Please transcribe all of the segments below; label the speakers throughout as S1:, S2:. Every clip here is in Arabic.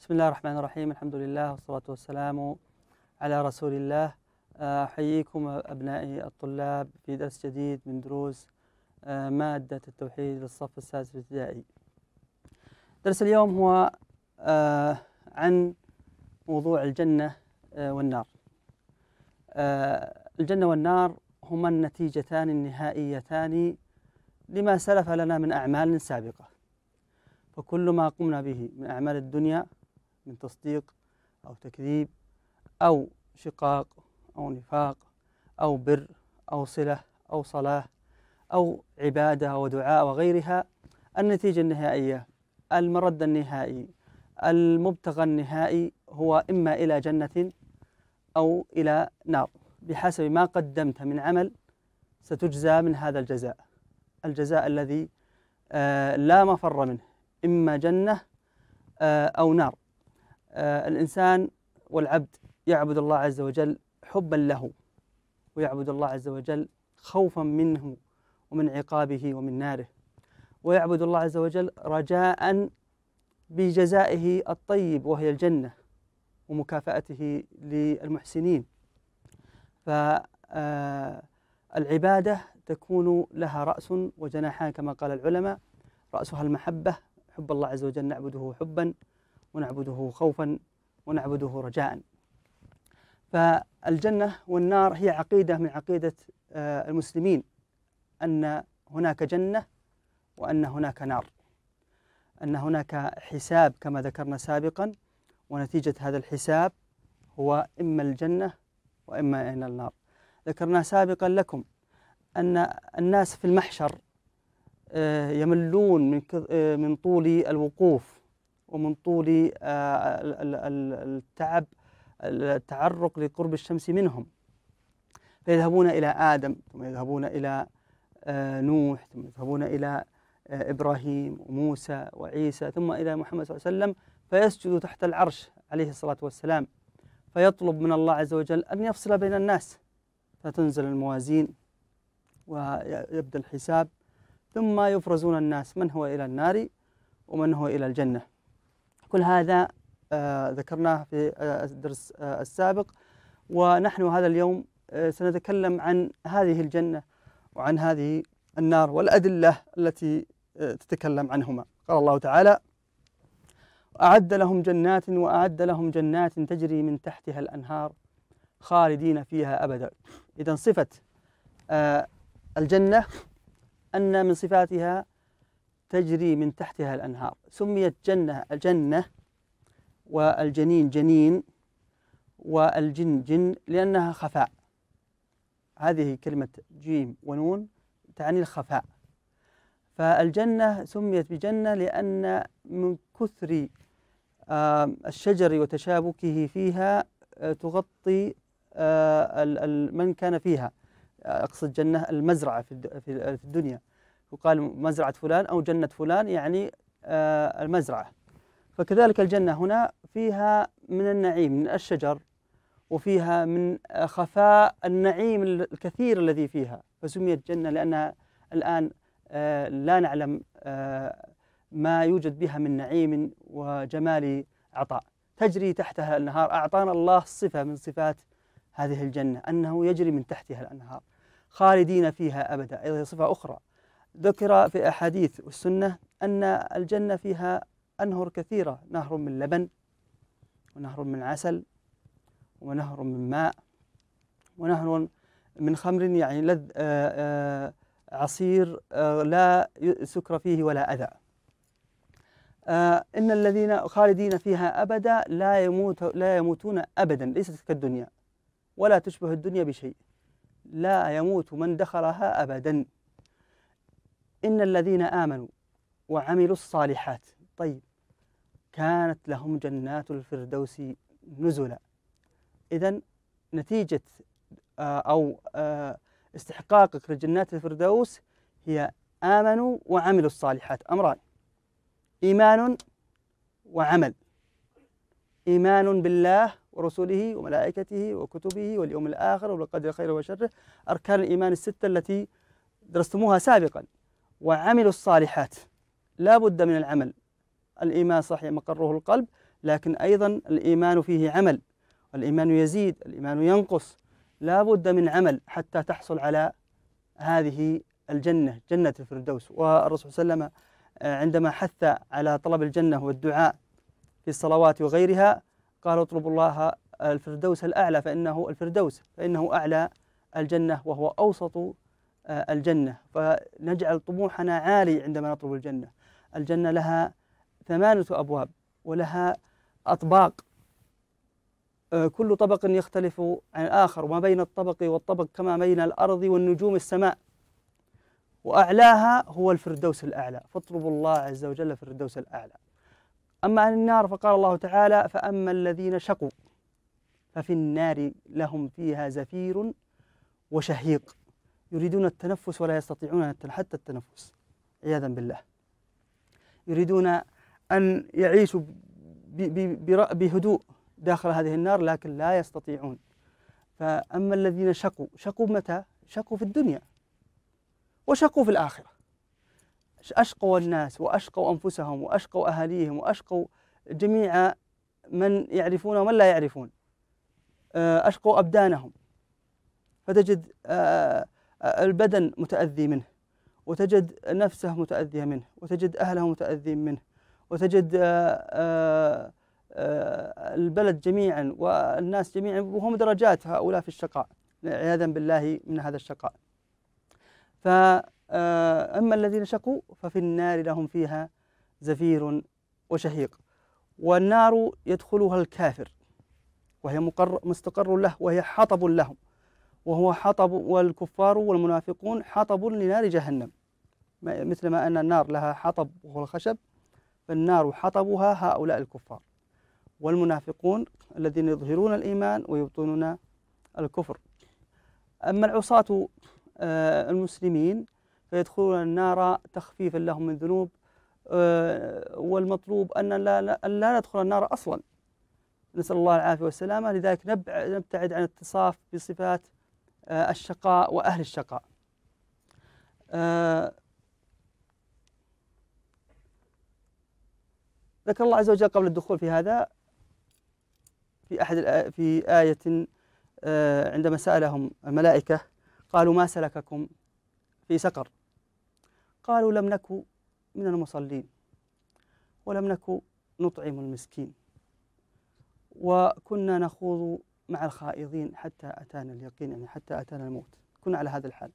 S1: بسم الله الرحمن الرحيم الحمد لله والصلاة والسلام على رسول الله أحييكم أبنائي الطلاب في درس جديد من دروس مادة التوحيد للصف السادس الابتدائي درس اليوم هو عن موضوع الجنة والنار الجنة والنار هما النتيجتان النهائيتان لما سلف لنا من أعمال سابقة فكل ما قمنا به من أعمال الدنيا من تصديق أو تكذيب أو شقاق أو نفاق أو بر أو صلة أو صلاة أو عبادة ودعاء وغيرها النتيجة النهائية المرد النهائي المبتغى النهائي هو إما إلى جنة أو إلى نار بحسب ما قدمت من عمل ستجزى من هذا الجزاء الجزاء الذي آه، لا مفر منه إما جنة آه، أو نار آه، الإنسان والعبد يعبد الله عز وجل حبا له ويعبد الله عز وجل خوفا منه ومن عقابه ومن ناره ويعبد الله عز وجل رجاء بجزائه الطيب وهي الجنة ومكافأته للمحسنين فالعبادة آه، تكون لها رأس وجناحان كما قال العلماء رأسها المحبة حب الله عز وجل نعبده حبا ونعبده خوفا ونعبده رجاء فالجنة والنار هي عقيدة من عقيدة آه، المسلمين أن هناك جنة وأن هناك نار أن هناك حساب كما ذكرنا سابقا ونتيجة هذا الحساب هو إما الجنة وإما إلى النار ذكرنا سابقا لكم أن الناس في المحشر آه، يملون من آه، من طول الوقوف ومن طول آه، التعب التعرق لقرب الشمس منهم فيذهبون إلى آدم ثم يذهبون إلى آه، نوح ثم يذهبون إلى آه، إبراهيم وموسى وعيسى ثم إلى محمد صلى الله عليه وسلم فيسجد تحت العرش عليه الصلاة والسلام فيطلب من الله عز وجل أن يفصل بين الناس فتنزل الموازين ويبدأ الحساب ثم يفرزون الناس من هو إلى النار ومن هو إلى الجنة كل هذا آه، ذكرناه في آه، الدرس آه، السابق ونحن هذا اليوم سنتكلم عن هذه الجنة وعن هذه النار والأدلة التي تتكلم عنهما قال الله تعالى أعد لهم جنات وأعد لهم جنات تجري من تحتها الأنهار خالدين فيها أبدا إذا صفة الجنة أن من صفاتها تجري من تحتها الأنهار سميت جنة جنة والجنين جنين والجن جن لأنها خفاء هذه كلمة جيم ونون تعني الخفاء فالجنة سميت بجنة لأن من كثر الشجر وتشابكه فيها آه، تغطي آه، من كان فيها آه، أقصد جنة المزرعة في الدنيا يقال مزرعة فلان أو جنة فلان يعني آه، المزرعة فكذلك الجنة هنا فيها من النعيم من الشجر وفيها من خفاء النعيم الكثير الذي فيها فسميت جنة لأنها الآن آه، لا نعلم آه، ما يوجد بها من نعيم وجمال عطاء تجري تحتها الأنهار أعطانا الله صفة من صفات هذه الجنة أنه يجري من تحتها الأنهار خالدين فيها أبدا أيضا صفة أخرى ذكر في أحاديث والسنة أن الجنة فيها أنهر كثيرة نهر من لبن ونهر من عسل ونهر من ماء ونهر من خمر يعني لذ آه، آه، عصير آه، لا سكر فيه ولا أذى إن الذين خالدين فيها أبدا لا يموت لا يموتون أبدا ليست كالدنيا ولا تشبه الدنيا بشيء لا يموت من دخلها أبدا إن الذين آمنوا وعملوا الصالحات طيب كانت لهم جنات الفردوس نزلا إذا نتيجة آه، أو آه، استحقاقك لجنات الفردوس هي آمنوا وعملوا الصالحات أمران إيمان وعمل إيمان بالله ورسله وملائكته وكتبه واليوم الآخر والقدر خيره وشره أركان الإيمان الستة التي درستموها سابقا وعملوا الصالحات لا بد من العمل الإيمان صحيح مقره القلب لكن أيضا الإيمان فيه عمل الإيمان يزيد الإيمان ينقص لا بد من عمل حتى تحصل على هذه الجنة جنة الفردوس والرسول صلى الله عليه وسلم آه، عندما حث على طلب الجنة والدعاء في الصلوات وغيرها قال اطلبوا الله الفردوس الأعلى فإنه الفردوس فإنه أعلى الجنة وهو أوسط آه، الجنة فنجعل طموحنا عالي عندما نطلب الجنة الجنة لها ثمانية أبواب ولها أطباق آه، كل طبق يختلف عن الآخر وما بين الطبق والطبق كما بين الأرض والنجوم السماء وأعلاها هو الفردوس الأعلى فاطلبوا الله عز وجل في الفردوس الأعلى أما عن النار فقال الله تعالى فأما الذين شقوا ففي النار لهم فيها زفير وشهيق يريدون التنفس ولا يستطيعون حتى التنفس عياذا بالله يريدون أن يعيشوا بهدوء داخل هذه النار لكن لا يستطيعون فأما الذين شقوا شقوا متى؟ شقوا في الدنيا وشقوا في الآخرة أشقوا الناس وأشقوا أنفسهم وأشقوا أهاليهم وأشقوا جميع من يعرفون ومن لا يعرفون أه، أشقوا أبدانهم فتجد أه، البدن متأذي منه وتجد نفسه متأذية منه وتجد أهله متأذين منه وتجد آه، آه، آه، البلد جميعا والناس جميعا وهم درجات هؤلاء في الشقاء عياذا بالله من هذا الشقاء فأما الذين شقوا ففي النار لهم فيها زفير وشهيق والنار يدخلها الكافر وهي مستقر له وهي حطب لهم وهو حطب والكفار والمنافقون حطب لنار جهنم مثل ما أن النار لها حطب وهو الخشب فالنار حطبها هؤلاء الكفار والمنافقون الذين يظهرون الإيمان ويبطنون الكفر أما العصاة آه، المسلمين فيدخلون النار تخفيفا لهم من ذنوب آه، والمطلوب أن لا, ندخل النار أصلا نسأل الله العافية والسلامة لذلك نبتعد عن اتصاف بصفات آه، الشقاء وأهل الشقاء آه، ذكر الله عز وجل قبل الدخول في هذا في أحد في آية آه، عندما سألهم الملائكة قالوا ما سلككم في سقر قالوا لم نك من المصلين ولم نك نطعم المسكين وكنا نخوض مع الخائضين حتى أتانا اليقين يعني حتى أتانا الموت كنا على هذا الحال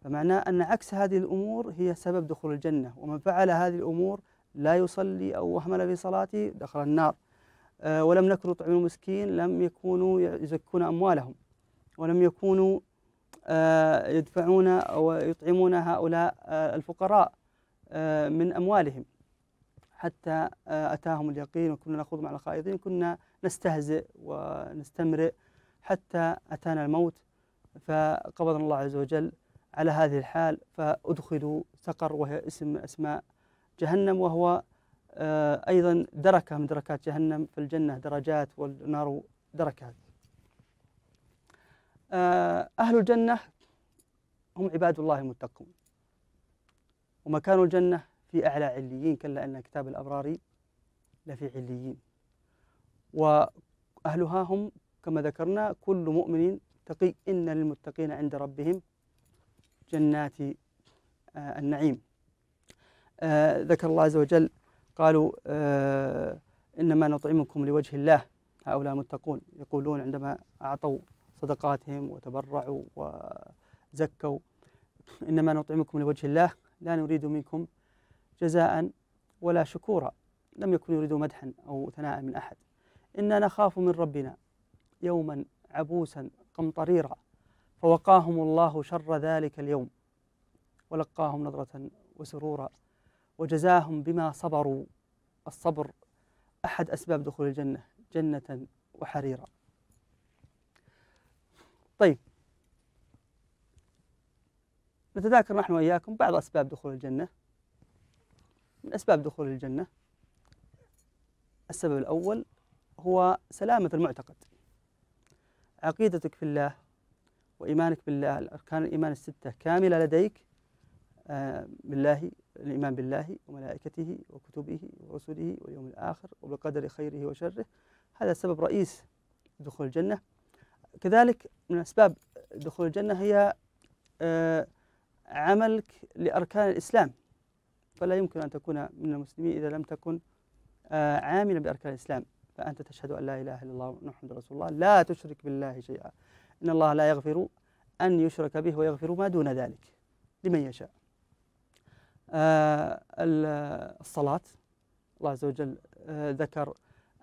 S1: فمعناه أن عكس هذه الأمور هي سبب دخول الجنة ومن فعل هذه الأمور لا يصلي أو أهمل في صلاته دخل النار آه، ولم نكن نطعم المسكين لم يكونوا يزكون أموالهم ولم يكونوا آه، يدفعون أو يطعمون هؤلاء آه، الفقراء من أموالهم حتى أتاهم اليقين وكنا نخوض مع الخائضين كنا نستهزئ ونستمرئ حتى أتانا الموت فقبضنا الله عز وجل على هذه الحال فأدخلوا سقر وهي اسم أسماء جهنم وهو آه، أيضا دركة من دركات جهنم فالجنة درجات والنار دركات آه، أهل الجنة هم عباد الله المتقون ومكان الجنة في أعلى عليين كلا أن كتاب الأبرار لفي عليين وأهلها هم كما ذكرنا كل مؤمن تقي إن للمتقين عند ربهم جنات آه، النعيم آه، ذكر الله عز وجل قالوا آه، إنما نطعمكم لوجه الله هؤلاء المتقون يقولون عندما أعطوا صدقاتهم وتبرعوا وزكوا إنما نطعمكم لوجه الله لا نريد منكم جزاء ولا شكورا لم يكن يريد مدحا أو ثناء من أحد إنا نخاف من ربنا يوما عبوسا قمطريرا فوقاهم الله شر ذلك اليوم ولقاهم نظرة وسرورا وجزاهم بما صبروا الصبر أحد أسباب دخول الجنة جنة وحريرا طيب نتذاكر نحن وإياكم بعض أسباب دخول الجنة من أسباب دخول الجنة السبب الأول هو سلامة المعتقد عقيدتك في الله وإيمانك بالله أركان الإيمان الستة كاملة لديك آه، بالله الإيمان بالله وملائكته وكتبه ورسله واليوم الآخر وبقدر خيره وشره هذا سبب رئيس دخول الجنة كذلك من أسباب دخول الجنة هي آه، عملك لأركان الإسلام فلا يمكن أن تكون من المسلمين إذا لم تكن آه، عاملا بأركان الإسلام فأنت تشهد أن لا إله إلا الله محمد رسول الله لا تشرك بالله شيئا إن الله لا يغفر أن يشرك به ويغفر ما دون ذلك لمن يشاء آه الصلاة الله عز وجل آه ذكر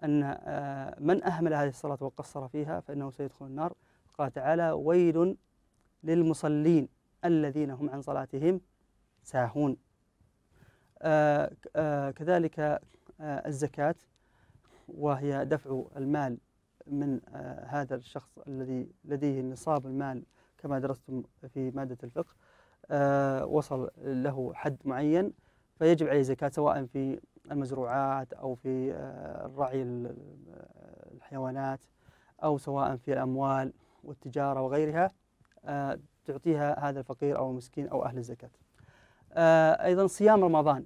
S1: أن آه من أهمل هذه الصلاة وقصر فيها فإنه سيدخل النار قال تعالى ويل للمصلين الذين هم عن صلاتهم ساهون آه، آه، كذلك آه، الزكاة وهي دفع المال من آه، هذا الشخص الذي لديه نصاب المال كما درستم في مادة الفقه آه، وصل له حد معين فيجب عليه زكاة سواء في المزروعات أو في آه، الرعي الحيوانات أو سواء في الأموال والتجارة وغيرها تعطيها هذا الفقير أو المسكين أو أهل الزكاة أيضا صيام رمضان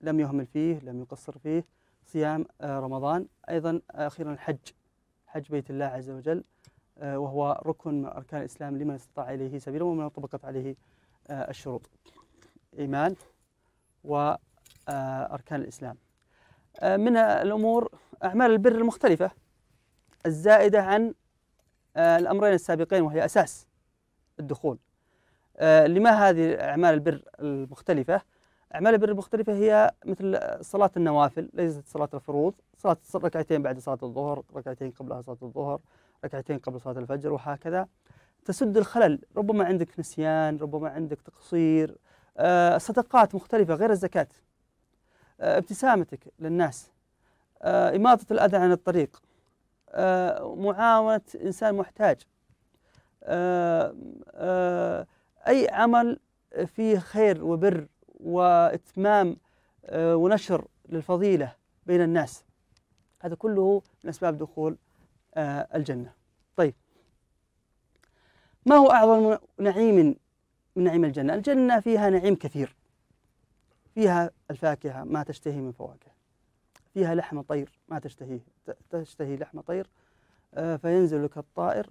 S1: لم يهمل فيه لم يقصر فيه صيام آه، رمضان أيضا آه، أخيرا الحج حج بيت الله عز وجل آه، وهو ركن من أركان الإسلام لمن استطاع إليه سبيلا ومن طبقت عليه الشروط إيمان وأركان الإسلام من الأمور أعمال البر المختلفة الزائدة عن الأمرين السابقين وهي أساس الدخول لما هذه أعمال البر المختلفة أعمال البر المختلفة هي مثل صلاة النوافل ليست صلاة الفروض صلاة ركعتين بعد صلاة الظهر ركعتين قبلها صلاة الظهر ركعتين قبل صلاة الفجر وهكذا تسد الخلل ربما عندك نسيان ربما عندك تقصير آه، صدقات مختلفة غير الزكاة آه، ابتسامتك للناس آه، إماطة الأذى عن الطريق معاونة إنسان محتاج أي عمل فيه خير وبر وإتمام آه، ونشر للفضيلة بين الناس هذا كله من أسباب دخول آه، الجنة طيب ما هو أعظم نعيم من نعيم الجنة الجنة فيها نعيم كثير فيها الفاكهة ما تشتهي من فواكه فيها لحم طير ما تشتهيه تشتهي لحم طير آه، فينزل لك الطائر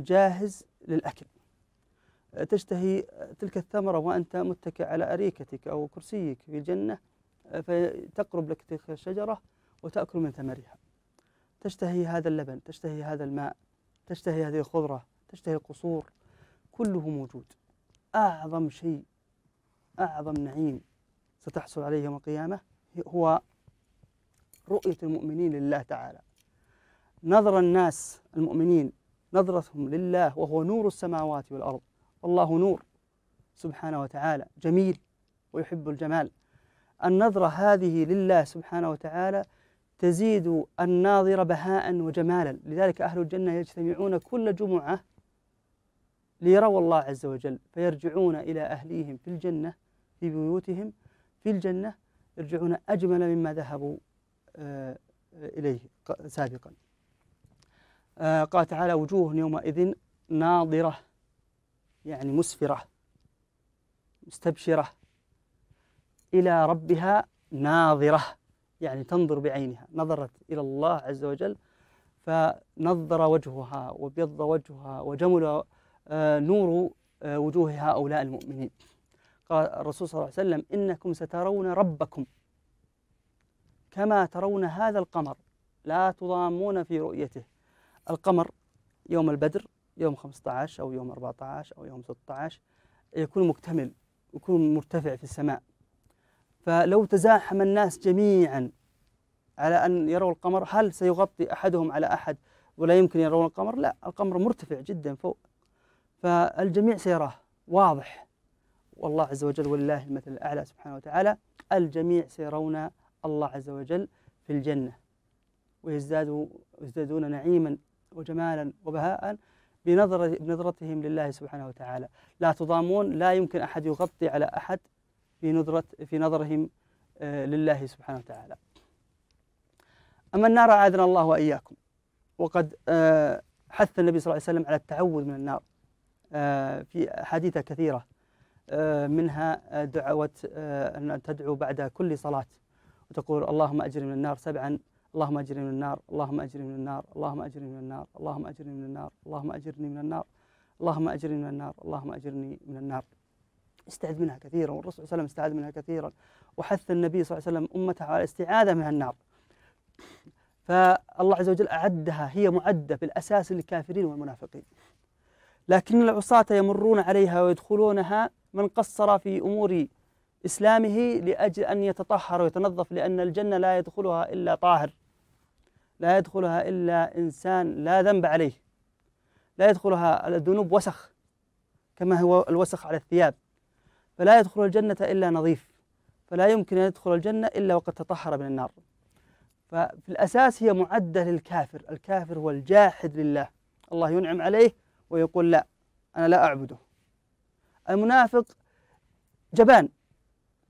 S1: جاهز للأكل تشتهي تلك الثمرة وأنت متكئ على أريكتك أو كرسيك في الجنة آه، فتقرب لك تلك الشجرة وتأكل من ثمرها تشتهي هذا اللبن تشتهي هذا الماء تشتهي هذه الخضرة تشتهي القصور كله موجود أعظم شيء أعظم نعيم ستحصل عليه يوم القيامة هو رؤية المؤمنين لله تعالى نظر الناس المؤمنين نظرتهم لله وهو نور السماوات والأرض والله نور سبحانه وتعالى جميل ويحب الجمال النظرة هذه لله سبحانه وتعالى تزيد الناظر بهاء وجمالا لذلك أهل الجنة يجتمعون كل جمعة ليروا الله عز وجل فيرجعون إلى أهليهم في الجنة في بيوتهم في الجنة يرجعون أجمل مما ذهبوا آه، إليه سابقا آه، قال تعالى وجوه يومئذ ناظرة يعني مسفرة مستبشرة إلى ربها ناظرة يعني تنظر بعينها نظرت إلى الله عز وجل فنظر وجهها وبيض وجهها وجمل آه، نور آه، وجوه هؤلاء المؤمنين قال الرسول صلى الله عليه وسلم إنكم سترون ربكم كما ترون هذا القمر لا تضامون في رؤيته القمر يوم البدر يوم 15 أو يوم 14 أو يوم 16 يكون مكتمل يكون مرتفع في السماء فلو تزاحم الناس جميعا على أن يروا القمر هل سيغطي أحدهم على أحد ولا يمكن يرون القمر لا القمر مرتفع جدا فوق فالجميع سيراه واضح والله عز وجل ولله المثل الأعلى سبحانه وتعالى الجميع سيرون الله عز وجل في الجنة ويزدادوا يزدادون نعيما وجمالا وبهاء بنظرة بنظرتهم لله سبحانه وتعالى لا تضامون لا يمكن أحد يغطي على أحد في نظرة في نظرهم آه، لله سبحانه وتعالى أما النار أعاذنا الله وإياكم وقد آه، حث النبي صلى الله عليه وسلم على التعوذ من النار آه، في أحاديث كثيرة منها دعوة أن تدعو بعد كل صلاة وتقول اللهم أجر من النار سبعا اللهم اجرني من النار اللهم اجرني من النار اللهم اجرني من النار اللهم اجرني من النار اللهم اجرني من النار اللهم اجرني من النار اللهم اجرني من النار استعذ منها كثيرا والرسول صلى الله عليه وسلم استعاذ منها كثيرا وحث النبي صلى الله عليه وسلم امته على الاستعاذه من النار فالله عز وجل اعدها هي معده بالاساس للكافرين والمنافقين لكن العصاة يمرون عليها ويدخلونها من قصر في امور إسلامه لأجل أن يتطهر ويتنظف لأن الجنة لا يدخلها إلا طاهر لا يدخلها إلا إنسان لا ذنب عليه لا يدخلها الذنوب وسخ كما هو الوسخ على الثياب فلا يدخل الجنة إلا نظيف فلا يمكن أن يدخل الجنة إلا وقد تطهر من النار ففي الأساس هي معدة للكافر الكافر هو الجاحد لله الله ينعم عليه ويقول لا أنا لا أعبده المنافق جبان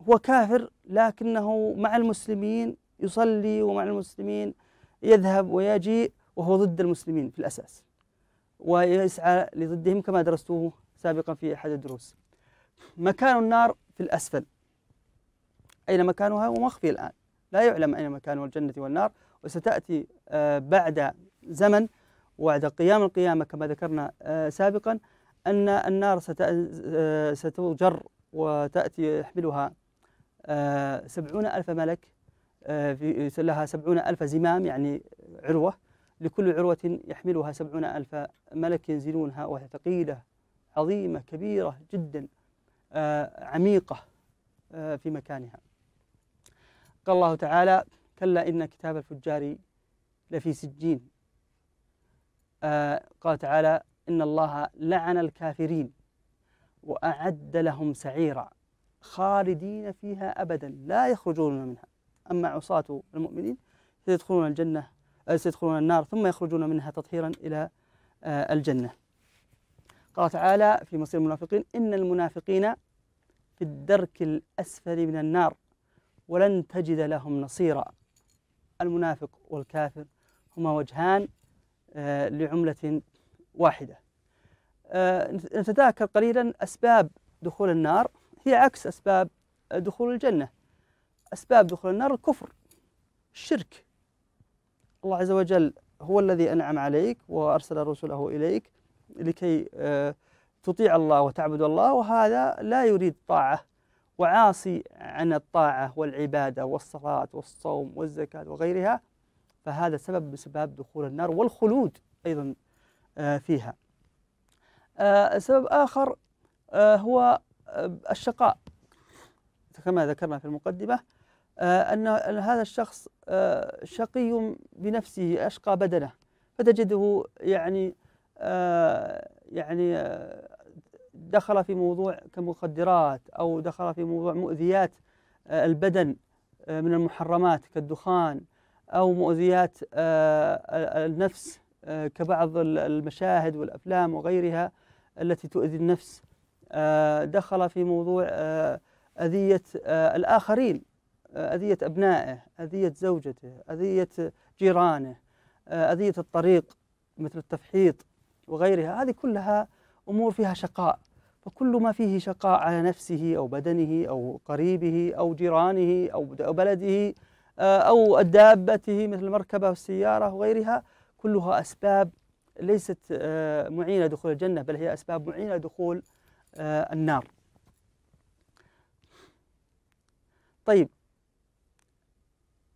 S1: هو كافر لكنه مع المسلمين يصلي ومع المسلمين يذهب ويجيء وهو ضد المسلمين في الأساس ويسعى لضدهم كما درستوه سابقا في أحد الدروس مكان النار في الأسفل أين مكانها ومخفي الآن لا يعلم أين مكان الجنة والنار وستأتي آه، بعد زمن وبعد قيام القيامة كما ذكرنا آه، سابقا أن النار آه، ستجر وتأتي يحملها آه، سبعون ألف ملك آه، في لها سبعون ألف زمام يعني عروة لكل عروة يحملها سبعون ألف ملك ينزلونها وهي ثقيلة عظيمة كبيرة جدا آه، عميقة في مكانها قال الله تعالى كلا إن كتاب الفجار لفي سجين قال تعالى إن الله لعن الكافرين وأعد لهم سعيرا خالدين فيها أبدا لا يخرجون منها أما عصاة المؤمنين سيدخلون الجنة آه، سيدخلون النار ثم يخرجون منها تطهيرا إلى آه، الجنة قال تعالى في مصير المنافقين إن المنافقين في الدرك الأسفل من النار ولن تجد لهم نصيرا المنافق والكافر هما وجهان آه، لعملة واحدة نتذاكر قليلا أسباب دخول النار هي عكس أسباب دخول الجنة أسباب دخول النار الكفر الشرك الله عز وجل هو الذي أنعم عليك وأرسل رسله إليك لكي آه، تطيع الله وتعبد الله وهذا لا يريد طاعة وعاصي عن الطاعة والعبادة والصلاة والصوم والزكاة وغيرها فهذا سبب من دخول النار والخلود أيضا آه، فيها آه، سبب آخر هو آه، الشقاء كما ذكرنا في المقدمة آه، أن هذا الشخص آه، شقي بنفسه أشقى بدنه فتجده يعني يعني دخل في موضوع كمخدرات أو دخل في موضوع مؤذيات البدن من المحرمات كالدخان أو مؤذيات النفس كبعض المشاهد والأفلام وغيرها التي تؤذي النفس آه، دخل في موضوع آه، أذية آه، الآخرين أذية أبنائه أذية زوجته أذية جيرانه أذية الطريق مثل التفحيط وغيرها هذه كلها أمور فيها شقاء فكل ما فيه شقاء على نفسه أو بدنه أو قريبه أو جيرانه أو بلده أو دابته مثل المركبة والسيارة وغيرها كلها أسباب ليست معينة دخول الجنة بل هي أسباب معينة دخول آه، النار طيب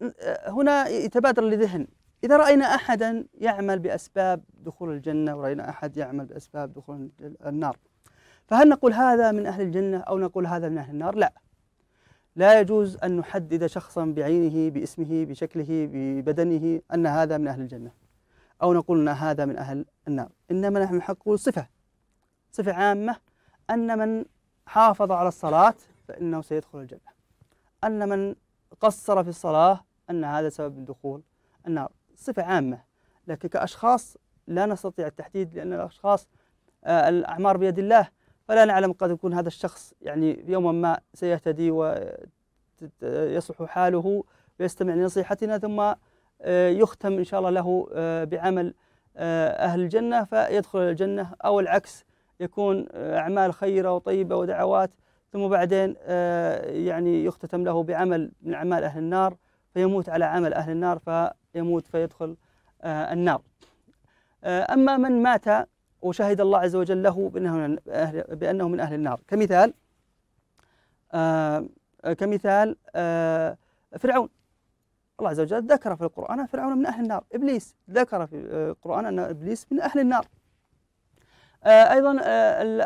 S1: آه، هنا يتبادر لذهن إذا رأينا أحدا يعمل بأسباب دخول الجنة ورأينا أحد يعمل بأسباب دخول النار فهل نقول هذا من أهل الجنة أو نقول هذا من أهل النار لا لا يجوز أن نحدد شخصا بعينه باسمه بشكله ببدنه أن هذا من أهل الجنة أو نقول أن هذا من أهل النار إنما نحن نقول صفة صفة عامة أن من حافظ على الصلاة فإنه سيدخل الجنة أن من قصر في الصلاة أن هذا سبب الدخول دخول النار صفة عامة لكن كأشخاص لا نستطيع التحديد لأن الأشخاص آه، الأعمار بيد الله فلا نعلم قد يكون هذا الشخص يعني يوما ما سيهتدي ويصلح حاله ويستمع لنصيحتنا ثم آه، يختم إن شاء الله له آه، بعمل أهل الجنة فيدخل الجنة أو العكس يكون آه، أعمال خيرة وطيبة ودعوات ثم بعدين آه، يعني يختتم له بعمل من أعمال أهل النار فيموت على عمل أهل النار فيموت فيدخل آه، النار أما من مات وشهد الله عز وجل له بأنه, بأنه من أهل النار كمثال كمثال فرعون الله عز وجل ذكر في القرآن فرعون من أهل النار إبليس ذكر في القرآن أن إبليس من أهل النار آه، ايضا آه،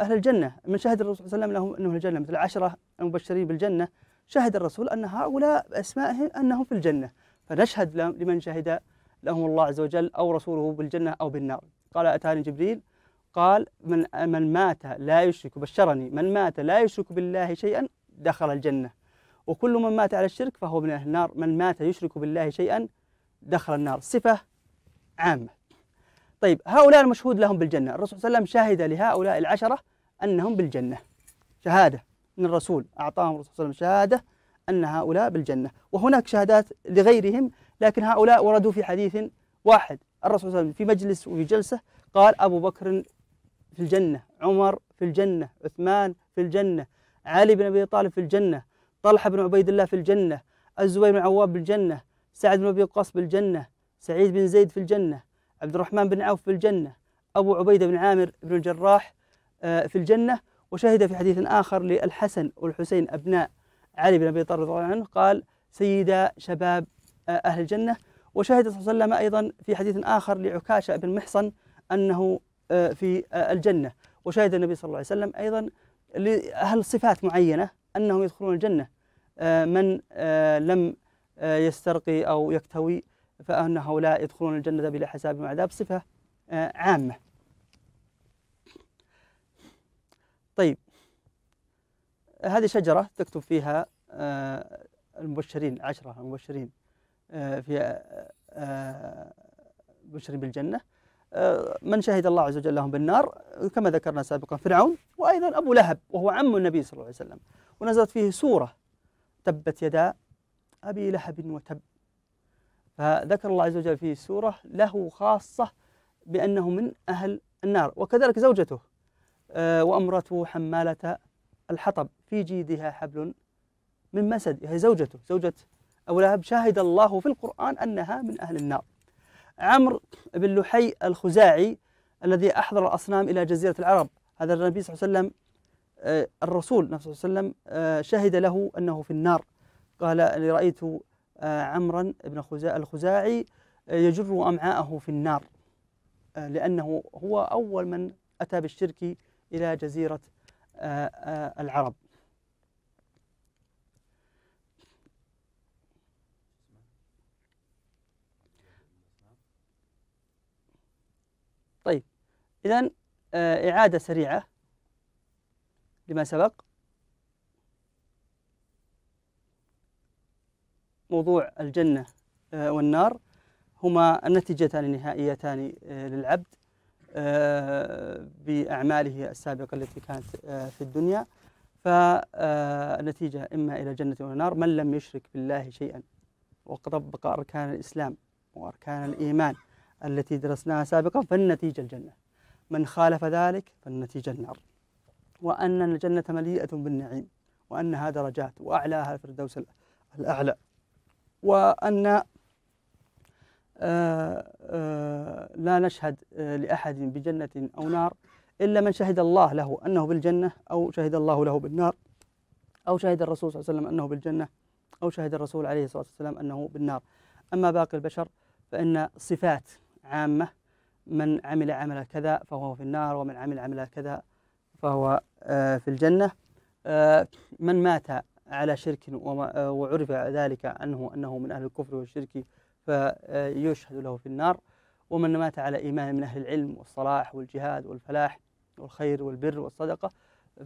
S1: اهل الجنه من شهد الرسول صلى الله عليه وسلم لهم انهم الجنه مثل العشره المبشرين بالجنه شهد الرسول ان هؤلاء اسمائهم انهم في الجنه فنشهد لمن شهد لهم الله عز وجل او رسوله بالجنه او بالنار قال اتاني جبريل قال من من مات لا يشرك بشرني من مات لا يشرك بالله شيئا دخل الجنه وكل من مات على الشرك فهو من اهل النار من مات يشرك بالله شيئا دخل النار صفه عامه طيب هؤلاء المشهود لهم بالجنة الرسول صلى الله عليه وسلم شهد لهؤلاء العشرة أنهم بالجنة شهادة من الرسول أعطاهم الرسول صلى الله عليه وسلم شهادة أن هؤلاء بالجنة وهناك شهادات لغيرهم لكن هؤلاء وردوا في حديث واحد الرسول صلى الله عليه وسلم في مجلس وفي جلسة قال أبو بكر في الجنة عمر في الجنة عثمان في الجنة علي بن أبي طالب في الجنة طلحة بن عبيد الله في الجنة الزبير بن عواب بالجنة سعد بن أبي وقاص بالجنة سعيد بن زيد في الجنة عبد الرحمن بن عوف في الجنة أبو عبيدة بن عامر بن الجراح آه، في الجنة وشهد في حديث آخر للحسن والحسين أبناء علي بن أبي طالب رضي الله عنه قال سيدا شباب آه، أهل الجنة وشهد صلى الله عليه وسلم أيضا في حديث آخر لعكاشة بن محصن أنه آه، في الجنة وشهد النبي صلى الله عليه وسلم أيضا لأهل صفات معينة أنهم يدخلون الجنة من لم يسترقي أو يكتوي فأن هؤلاء يدخلون الجنة بلا حساب وعذاب صفة آه، عامة طيب هذه شجرة تكتب فيها آه، المبشرين عشرة المبشرين آه، في المبشرين بالجنة من شهد الله عز وجل لهم بالنار كما ذكرنا سابقا فرعون وأيضا أبو لهب وهو عم النبي صلى الله عليه وسلم ونزلت فيه سورة تبت يدا أبي لهب وتب فذكر الله عز وجل في السورة له خاصة بأنه من أهل النار وكذلك زوجته آه، وأمرته حمالة الحطب في جيدها حبل من مسد هي يعني زوجته زوجة أبو لهب شهد الله في القرآن أنها من أهل النار عمرو بن لحي الخزاعي الذي أحضر الأصنام إلى جزيرة العرب هذا النبي صلى الله عليه وسلم آه، الرسول صلى الله عليه وسلم آه، شهد له أنه في النار قال رأيت آه، عمرا بن الخزاعي آه، يجر أمعاءه في النار آه، لأنه هو أول من أتى بالشرك إلى جزيرة العرب طيب إذا إعادة سريعة لما سبق موضوع الجنة آه، والنار هما النتيجتان النهائيتان آه، للعبد آه، بأعماله السابقة التي كانت في الدنيا فالنتيجة إما إلى الجنة والنار من لم يشرك بالله شيئا وطبق أركان الإسلام وأركان الإيمان التي درسناها سابقا فالنتيجة الجنة من خالف ذلك فالنتيجة النار وأن الجنة مليئة بالنعيم وأنها درجات وأعلاها الفردوس الأعلى وأن آه، آه، لا نشهد آه، لأحد بجنة أو نار إلا من شهد الله له أنه بالجنة أو شهد الله له بالنار أو شهد الرسول صلى الله عليه وسلم أنه بالجنة أو شهد الرسول عليه الصلاة والسلام أنه بالنار أما باقي البشر فإن صفات عامة من عمل عمل كذا فهو في النار ومن عمل عمل كذا فهو في الجنة من مات على شرك وما وعرف ذلك عنه أنه من أهل الكفر والشرك فيشهد له في النار ومن مات على إيمان من أهل العلم والصلاح والجهاد والفلاح والخير والبر والصدقة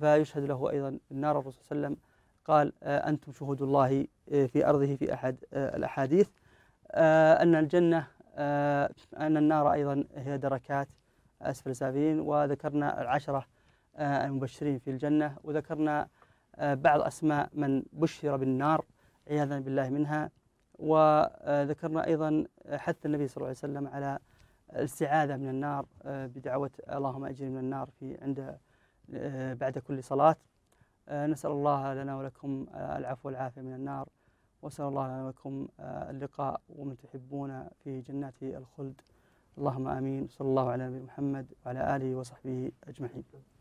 S1: فيشهد له أيضا النار الرسول صلى الله عليه وسلم قال آه، أنتم شهود الله آه، في أرضه في أحد آه، الأحاديث أن الجنة أن النار أيضا هي دركات أسفل سافلين وذكرنا العشرة المبشرين في الجنة وذكرنا آه، بعض أسماء من بشر بالنار عياذا بالله منها وذكرنا أيضا حث النبي صلى الله عليه وسلم على الاستعاذة من النار آه، بدعوة اللهم أجرني من النار في عند آه، بعد كل صلاة نسأل الله لنا ولكم العفو والعافية من النار وأسأل الله لنا ولكم اللقاء ومن تحبون في جنات الخلد اللهم آمين صلى الله على نبينا محمد وعلى آله وصحبه أجمعين